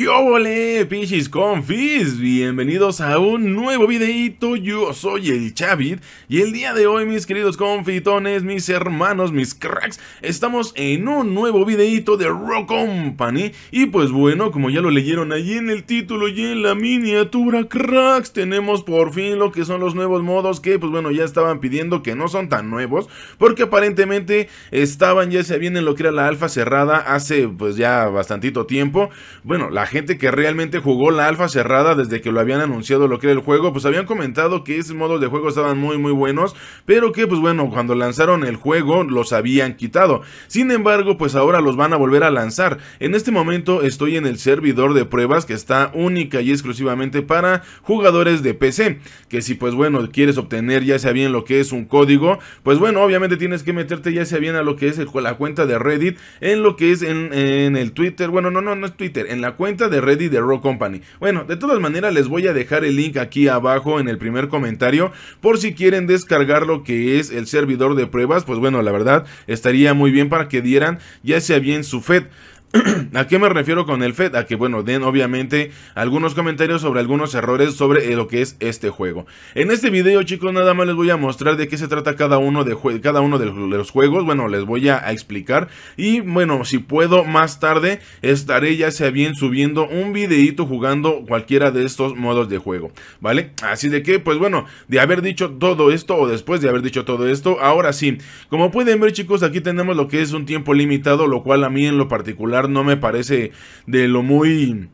Yo ole, pinches confis! Bienvenidos a un nuevo videito, yo soy el Chavit Y el día de hoy, mis queridos confitones, mis hermanos, mis cracks Estamos en un nuevo videito de Rock Company Y pues bueno, como ya lo leyeron allí en el título y en la miniatura, cracks Tenemos por fin lo que son los nuevos modos que, pues bueno, ya estaban pidiendo que no son tan nuevos Porque aparentemente estaban ya se vienen lo que era la alfa cerrada hace pues ya bastantito tiempo Bueno, la gente que realmente jugó la alfa cerrada desde que lo habían anunciado lo que era el juego, pues habían comentado que esos modos de juego estaban muy muy buenos, pero que pues bueno, cuando lanzaron el juego los habían quitado. Sin embargo, pues ahora los van a volver a lanzar. En este momento estoy en el servidor de pruebas que está única y exclusivamente para jugadores de PC, que si pues bueno, quieres obtener ya sea bien lo que es un código, pues bueno, obviamente tienes que meterte ya sea bien a lo que es la cuenta de Reddit, en lo que es en, en el Twitter, bueno, no, no, no es Twitter, en la cuenta de Ready de Raw Company. Bueno, de todas maneras les voy a dejar el link aquí abajo en el primer comentario por si quieren descargar lo que es el servidor de pruebas, pues bueno, la verdad estaría muy bien para que dieran ya sea bien su FED. ¿A qué me refiero con el FED? A que, bueno, den obviamente algunos comentarios sobre algunos errores sobre eh, lo que es este juego. En este video, chicos, nada más les voy a mostrar de qué se trata cada uno de, cada uno de los juegos. Bueno, les voy a, explicar. Y, bueno, si puedo, más tarde estaré ya sea bien subiendo un videito jugando cualquiera de estos modos de juego. ¿Vale? Así de que, pues bueno, de haber dicho todo esto o después de haber dicho todo esto, ahora sí. Como pueden ver, chicos, aquí tenemos lo que es un tiempo limitado, lo cual a mí en lo particular no me parece de lo muy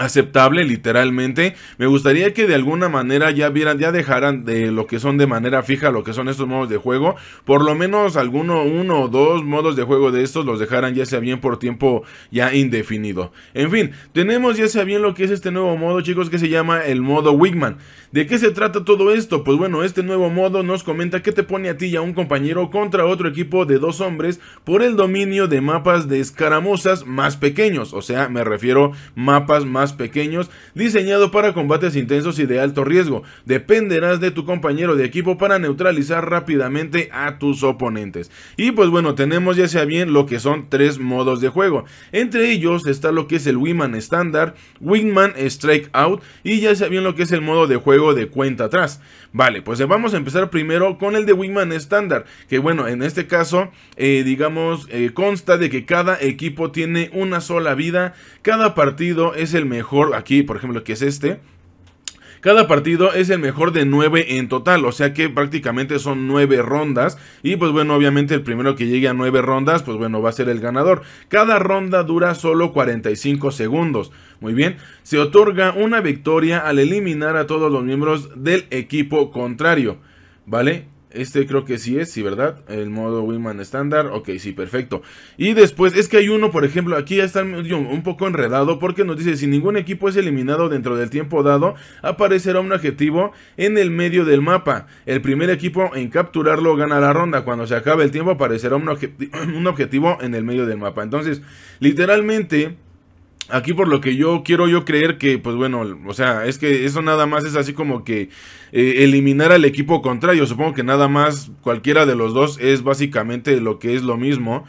aceptable literalmente me gustaría que de alguna manera ya vieran ya dejaran de lo que son de manera fija lo que son estos modos de juego por lo menos alguno uno o dos modos de juego de estos los dejaran ya sea bien por tiempo ya indefinido en fin tenemos ya sea bien lo que es este nuevo modo chicos que se llama el modo Wigman de qué se trata todo esto pues bueno este nuevo modo nos comenta que te pone a ti y a un compañero contra otro equipo de dos hombres por el dominio de mapas de escaramuzas más pequeños o sea me refiero mapas más pequeños, diseñado para combates intensos y de alto riesgo. Dependerás de tu compañero de equipo para neutralizar rápidamente a tus oponentes. Y pues bueno, tenemos ya sea bien lo que son tres modos de juego. Entre ellos está lo que es el Wingman estándar, Wingman Strike Out y ya sea bien lo que es el modo de juego de cuenta atrás. Vale, pues vamos a empezar primero con el de Wingman estándar, que bueno, en este caso, eh, digamos, eh, consta de que cada equipo tiene una sola vida, cada partido es el mejor mejor aquí, por ejemplo, que es este. Cada partido es el mejor de 9 en total, o sea que prácticamente son 9 rondas. Y pues bueno, obviamente el primero que llegue a 9 rondas, pues bueno, va a ser el ganador. Cada ronda dura solo 45 segundos. Muy bien, se otorga una victoria al eliminar a todos los miembros del equipo contrario. ¿Vale? Este creo que sí es, sí, ¿verdad? El modo Winman estándar. Ok, sí, perfecto. Y después, es que hay uno, por ejemplo, aquí ya está un poco enredado porque nos dice, si ningún equipo es eliminado dentro del tiempo dado, aparecerá un objetivo en el medio del mapa. El primer equipo en capturarlo gana la ronda. Cuando se acabe el tiempo, aparecerá un, un objetivo en el medio del mapa. Entonces, literalmente... Aquí por lo que yo quiero yo creer que, pues bueno, o sea, es que eso nada más es así como que eh, eliminar al equipo contrario. Supongo que nada más cualquiera de los dos es básicamente lo que es lo mismo.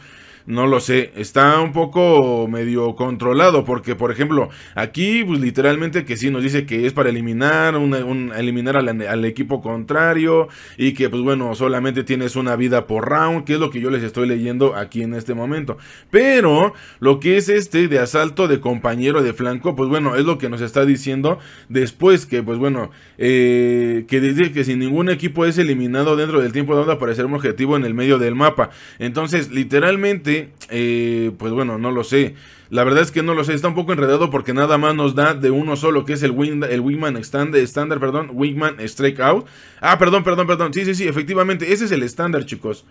No lo sé, está un poco medio controlado porque, por ejemplo, aquí pues literalmente que sí nos dice que es para eliminar, un, eliminar al, equipo contrario y que pues bueno, solamente tienes una vida por round, que es lo que yo les estoy leyendo aquí en este momento. Pero lo que es este de asalto de compañero de flanco, pues bueno, es lo que nos está diciendo después que pues bueno, eh, que dice que si ningún equipo es eliminado dentro del tiempo de onda para ser un objetivo en el medio del mapa. Entonces, literalmente eh, pues bueno, no lo sé. La verdad es que no lo sé, está un poco enredado porque nada más nos da de uno solo, que es el, wing, el Wingman estándar, perdón, Wingman Strikeout Out. Ah, perdón, perdón, perdón. Sí, sí, sí, efectivamente, ese es el estándar, chicos.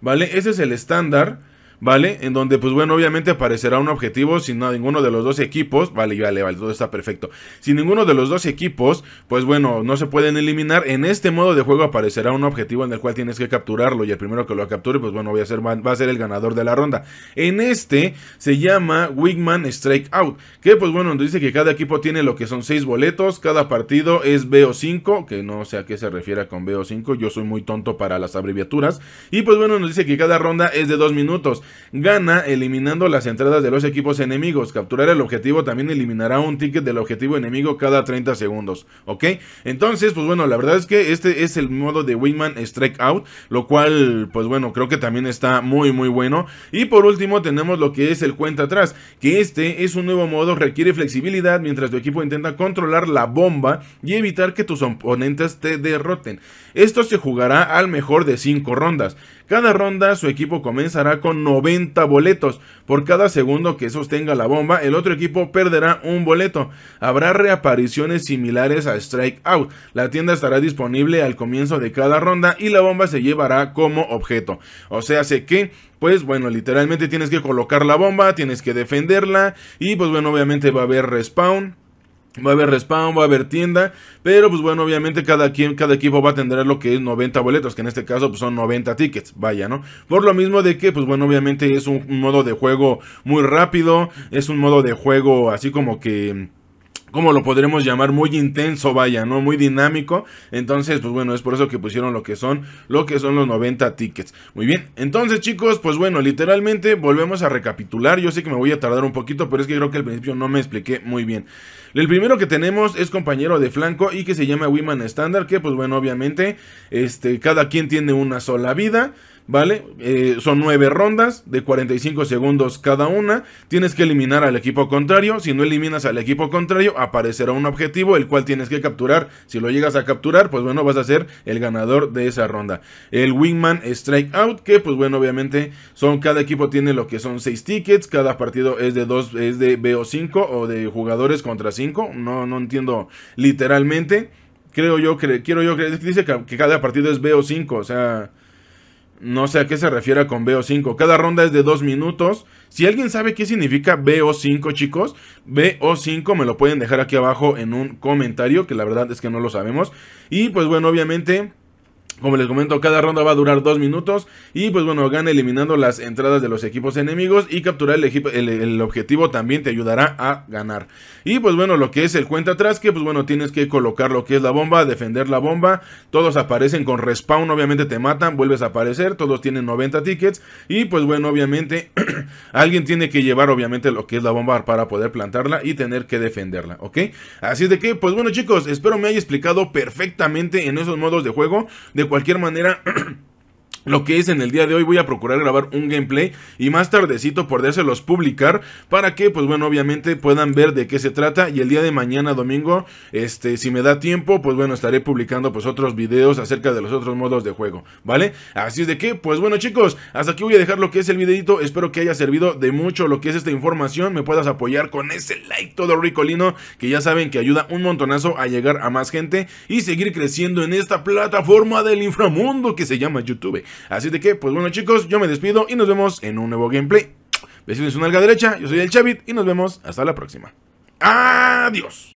¿Vale? Ese es el estándar. ¿vale? En donde, pues bueno, obviamente aparecerá un objetivo sin ninguno de los dos equipos, vale, vale, vale, todo está perfecto. Si ninguno de los dos equipos, pues bueno, no se pueden eliminar, en este modo de juego aparecerá un objetivo en el cual tienes que capturarlo y el primero que lo capture, pues bueno, va a ser el ganador de la ronda. En este se llama Wigman Strike Out, que pues bueno, nos dice que cada equipo tiene lo que son 6 boletos, cada partido es BO5, que no sé a qué se refiere con BO5, yo soy muy tonto para las abreviaturas, y pues bueno, nos dice que cada ronda es de 2 minutos gana eliminando las entradas de los equipos enemigos. Capturar el objetivo también eliminará un ticket del objetivo enemigo cada 30 segundos, ¿ok? Entonces, pues bueno, la verdad es que este es el modo de Wingman Strike Out, lo cual, pues bueno, creo que también está muy, muy bueno. Y por último tenemos lo que es el cuenta atrás, que este es un nuevo modo, requiere flexibilidad mientras tu equipo intenta controlar la bomba y evitar que tus oponentes te derroten. Esto se jugará al mejor de 5 rondas. Cada ronda su equipo comenzará con 90 boletos. Por cada segundo que sostenga la bomba, el otro equipo perderá un boleto. Habrá reapariciones similares a Strike Out. La tienda estará disponible al comienzo de cada ronda y la bomba se llevará como objeto. O sea, sé que pues bueno, literalmente tienes que colocar la bomba, tienes que defenderla y pues bueno, obviamente va a haber respawn. Va a haber respawn, va a haber tienda, pero pues bueno, obviamente cada, quien, cada equipo va a tener lo que es 90 boletos, que en este caso pues, son 90 tickets, vaya, ¿no? Por lo mismo de que, pues bueno, obviamente es un modo de juego muy rápido, es un modo de juego así como que como lo podremos llamar? Muy intenso, vaya, ¿no? Muy dinámico. Entonces, pues bueno, es por eso que pusieron lo que son, lo que son los 90 tickets. Muy bien, entonces chicos, pues bueno, literalmente volvemos a recapitular. Yo sé que me voy a tardar un poquito, pero es que creo que al principio no me expliqué muy bien. El primero que tenemos es compañero de flanco y que se llama Wiman Standard, que pues bueno, obviamente, este, cada quien tiene una sola vida. ¿vale? Eh, son nueve rondas de 45 segundos cada una. Tienes que eliminar al equipo contrario. Si no eliminas al equipo contrario, aparecerá un objetivo el cual tienes que capturar. Si lo llegas a capturar, pues bueno, vas a ser el ganador de esa ronda. El Wingman Strike Out, que pues bueno, obviamente son cada equipo tiene lo que son seis tickets. Cada partido es de dos, es de BO5 o de jugadores contra 5. No, no entiendo literalmente. Creo yo, que quiero yo, que dice que, cada partido es BO5, o sea, no sé a qué se refiere con BO5. Cada ronda es de 2 minutos. Si alguien sabe qué significa BO5, chicos, BO5 me lo pueden dejar aquí abajo en un comentario, que la verdad es que no lo sabemos. Y pues bueno, obviamente como les comento, cada ronda va a durar dos minutos y pues bueno, gana eliminando las entradas de los equipos enemigos y capturar el, objetivo también te ayudará a ganar. Y pues bueno, lo que es el cuenta atrás, que pues bueno, tienes que colocar lo que es la bomba, defender la bomba, todos aparecen con respawn, obviamente te matan, vuelves a aparecer, todos tienen 90 tickets y pues bueno, obviamente alguien tiene que llevar obviamente lo que es la bomba para poder plantarla y tener que defenderla, ¿ok? Así de que pues bueno chicos, espero me haya explicado perfectamente en esos modos de juego de cualquier manera lo que es en el día de hoy voy a procurar grabar un gameplay y más tardecito podérselos publicar para que pues bueno obviamente puedan ver de qué se trata y el día de mañana domingo este si me da tiempo pues bueno estaré publicando pues otros videos acerca de los otros modos de juego vale así es de que pues bueno chicos hasta aquí voy a dejar lo que es el videito espero que haya servido de mucho lo que es esta información me puedas apoyar con ese like todo ricolino que ya saben que ayuda un montonazo a llegar a más gente y seguir creciendo en esta plataforma del inframundo que se llama YouTube Así de que, pues bueno chicos, yo me despido y nos vemos en un nuevo gameplay. Besitos en su nalga derecha, yo soy el Chavit y nos vemos hasta la próxima. Adiós.